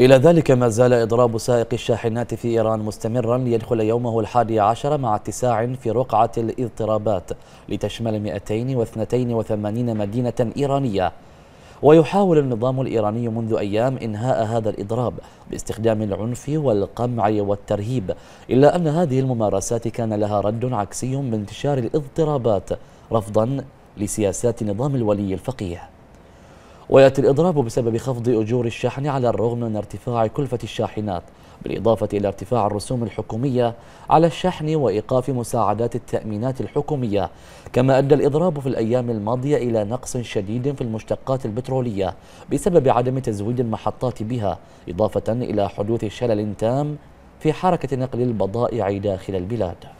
إلى ذلك ما زال إضراب سائق الشاحنات في إيران مستمرا ليدخل يومه الحادي عشر مع اتساع في رقعة الاضطرابات لتشمل 282 مدينة إيرانية ويحاول النظام الإيراني منذ أيام إنهاء هذا الإضراب باستخدام العنف والقمع والترهيب إلا أن هذه الممارسات كان لها رد عكسي بانتشار الاضطرابات رفضا لسياسات نظام الولي الفقيه ويأتي الإضراب بسبب خفض أجور الشحن على الرغم من ارتفاع كلفة الشاحنات بالإضافة إلى ارتفاع الرسوم الحكومية على الشحن وإيقاف مساعدات التأمينات الحكومية كما أدى الإضراب في الأيام الماضية إلى نقص شديد في المشتقات البترولية بسبب عدم تزويد المحطات بها إضافة إلى حدوث شلل تام في حركة نقل البضائع داخل البلاد